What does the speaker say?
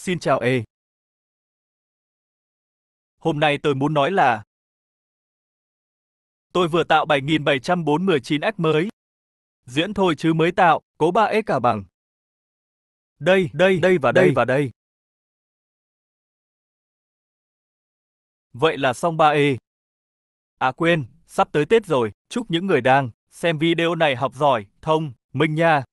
Xin chào E. Hôm nay tôi muốn nói là Tôi vừa tạo 7749X mới. Diễn thôi chứ mới tạo, cố 3X cả bằng. Đây, đây, đây và đây, đây và đây. Vậy là xong 3E. À quên, sắp tới Tết rồi, chúc những người đang xem video này học giỏi, thông, minh nha.